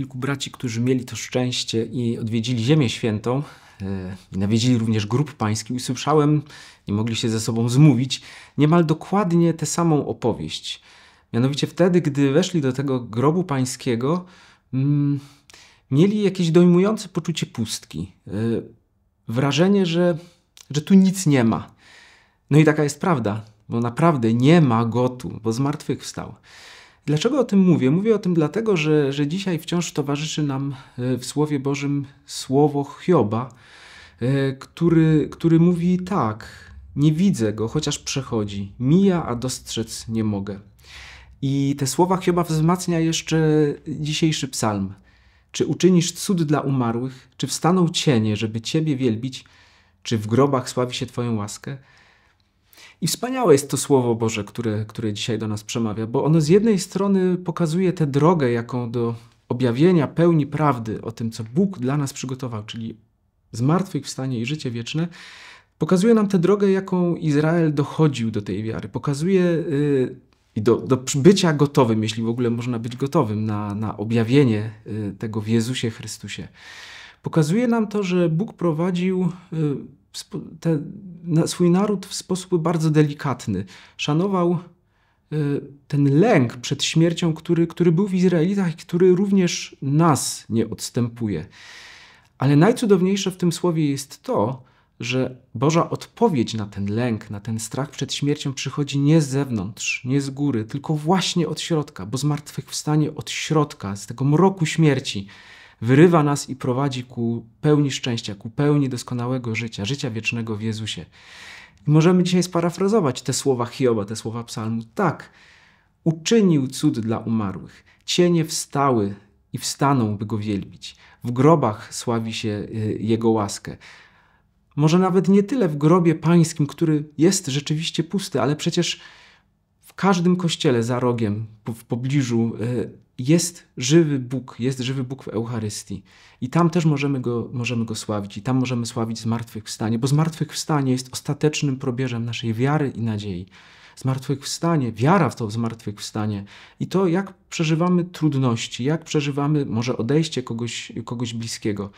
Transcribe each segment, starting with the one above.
kilku braci, którzy mieli to szczęście i odwiedzili Ziemię Świętą, i e, nawiedzili również grup pański, usłyszałem, nie mogli się ze sobą zmówić, niemal dokładnie tę samą opowieść. Mianowicie wtedy, gdy weszli do tego grobu pańskiego, mm, mieli jakieś dojmujące poczucie pustki. Yy, wrażenie, że, że tu nic nie ma. No i taka jest prawda, bo naprawdę nie ma gotu, bo zmartwychwstał. Dlaczego o tym mówię? Mówię o tym dlatego, że, że dzisiaj wciąż towarzyszy nam e, w Słowie Bożym słowo Hioba, e, który, który mówi tak: Nie widzę go, chociaż przechodzi, mija, a dostrzec nie mogę. I te słowa Hioba wzmacnia jeszcze dzisiejszy psalm. Czy uczynisz cud dla umarłych? Czy wstaną cienie, żeby Ciebie wielbić? Czy w grobach sławi się Twoją łaskę? I wspaniałe jest to Słowo Boże, które, które dzisiaj do nas przemawia, bo ono z jednej strony pokazuje tę drogę, jaką do objawienia pełni prawdy o tym, co Bóg dla nas przygotował, czyli zmartwychwstanie i życie wieczne, pokazuje nam tę drogę, jaką Izrael dochodził do tej wiary. Pokazuje yy, i do, do bycia gotowym, jeśli w ogóle można być gotowym na, na objawienie yy, tego w Jezusie Chrystusie. Pokazuje nam to, że Bóg prowadził yy, te, na swój naród w sposób bardzo delikatny. Szanował y, ten lęk przed śmiercią, który, który był w Izraelitach i który również nas nie odstępuje. Ale najcudowniejsze w tym słowie jest to, że Boża odpowiedź na ten lęk, na ten strach przed śmiercią przychodzi nie z zewnątrz, nie z góry, tylko właśnie od środka, bo zmartwychwstanie od środka, z tego mroku śmierci wyrywa nas i prowadzi ku pełni szczęścia, ku pełni doskonałego życia, życia wiecznego w Jezusie. I możemy dzisiaj sparafrazować te słowa Hioba, te słowa psalmu. Tak, uczynił cud dla umarłych, cienie wstały i wstaną, by go wielbić. W grobach sławi się y, jego łaskę. Może nawet nie tyle w grobie pańskim, który jest rzeczywiście pusty, ale przecież w każdym kościele za rogiem, w pobliżu e, jest żywy Bóg, jest żywy Bóg w Eucharystii. I tam też możemy go, możemy go sławić, i tam możemy sławić zmartwychwstanie, bo zmartwychwstanie jest ostatecznym probierzem naszej wiary i nadziei. Zmartwychwstanie, wiara w to zmartwychwstanie i to, jak przeżywamy trudności, jak przeżywamy może odejście kogoś, kogoś bliskiego.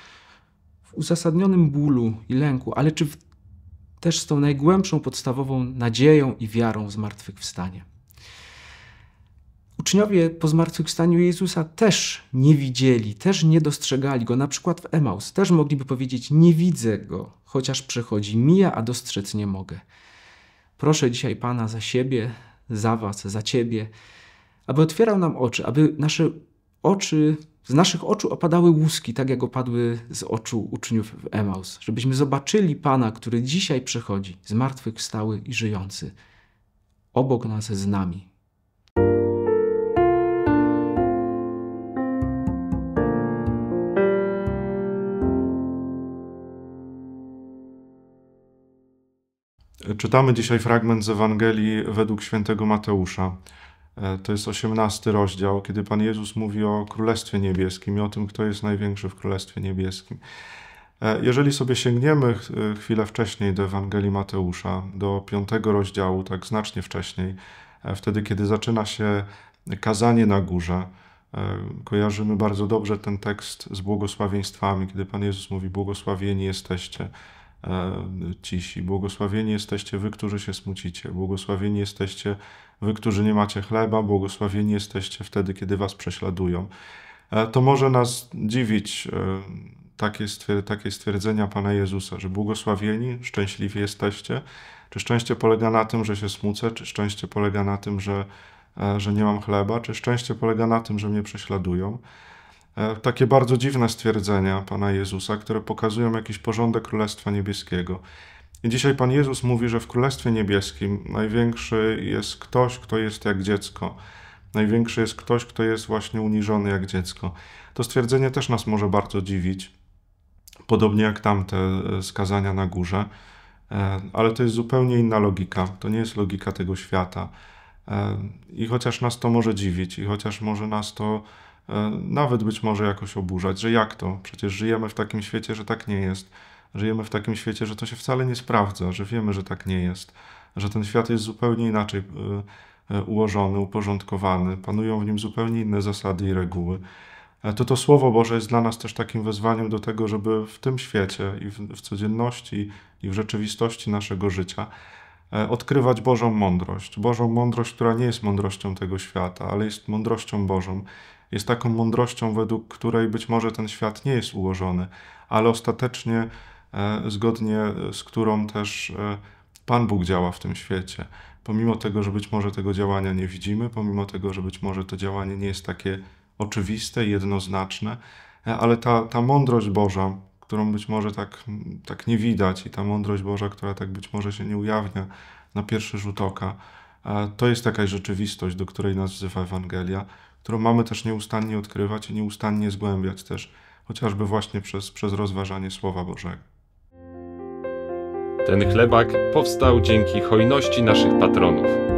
W uzasadnionym bólu i lęku, ale czy w też z tą najgłębszą podstawową nadzieją i wiarą w zmartwychwstanie. Uczniowie po zmartwychwstaniu Jezusa też nie widzieli, też nie dostrzegali go, na przykład w Emaus. Też mogliby powiedzieć: Nie widzę go, chociaż przychodzi, mija, a dostrzec nie mogę. Proszę dzisiaj Pana za siebie, za Was, za Ciebie, aby otwierał nam oczy, aby nasze oczy z naszych oczu opadały łuski, tak jak opadły z oczu uczniów w Emaus, żebyśmy zobaczyli Pana, który dzisiaj przychodzi, zmartwychwstały i żyjący, obok nas z nami, Czytamy dzisiaj fragment z Ewangelii według świętego Mateusza. E, to jest osiemnasty rozdział, kiedy Pan Jezus mówi o Królestwie Niebieskim i o tym, kto jest największy w Królestwie Niebieskim. E, jeżeli sobie sięgniemy e, chwilę wcześniej do Ewangelii Mateusza, do piątego rozdziału, tak znacznie wcześniej, wtedy, kiedy zaczyna się kazanie na górze, kojarzymy bardzo dobrze ten tekst z błogosławieństwami, kiedy Pan Jezus mówi: Błogosławieni jesteście E, cisi. Błogosławieni jesteście wy, którzy się smucicie. Błogosławieni jesteście wy, którzy nie macie chleba. Błogosławieni jesteście wtedy, kiedy was prześladują. E, to może nas dziwić e, takie, stwier takie stwierdzenia Pana Jezusa, że błogosławieni, szczęśliwi jesteście. Czy szczęście polega na tym, że się smucę? Czy szczęście polega na tym, że, że nie mam chleba? Czy szczęście polega na tym, że mnie prześladują? E, takie bardzo dziwne stwierdzenia Pana Jezusa, które pokazują jakiś porządek Królestwa Niebieskiego. I dzisiaj Pan Jezus mówi, że w Królestwie Niebieskim największy jest ktoś, kto jest jak dziecko. Największy jest ktoś, kto jest właśnie uniżony jak dziecko. To stwierdzenie też nas może bardzo dziwić, podobnie jak tamte e, skazania na górze, e, ale to jest zupełnie inna logika. To nie jest logika tego świata. I chociaż nas to może dziwić, i chociaż może nas to E, nawet być może jakoś oburzać, że jak to? Przecież żyjemy w takim świecie, że tak nie jest. Żyjemy w takim świecie, że to się wcale nie sprawdza, że wiemy, że tak nie jest, że ten świat jest zupełnie inaczej e, e, ułożony, uporządkowany, panują w nim zupełnie inne zasady i reguły. To to Słowo Boże jest dla nas też takim wezwaniem do tego, żeby w tym świecie i w, w codzienności i w rzeczywistości naszego życia odkrywać Bożą mądrość. Bożą mądrość, która nie jest mądrością tego świata, ale jest mądrością Bożą jest taką mądrością, według której być może ten świat nie jest ułożony, ale ostatecznie e, zgodnie z którą też e, Pan Bóg działa w tym świecie. Pomimo tego, że być może tego działania nie widzimy, pomimo tego, że być może to działanie nie jest takie oczywiste, jednoznaczne, e, ale ta, ta mądrość Boża, którą być może tak, tak nie widać, i ta mądrość Boża, która tak być może się nie ujawnia na pierwszy rzut oka, to jest jakaś rzeczywistość, do której nas wzywa Ewangelia którą mamy też nieustannie odkrywać i nieustannie zgłębiać też, chociażby właśnie przez, przez rozważanie Słowa Bożego. Ten chlebak powstał dzięki hojności naszych patronów.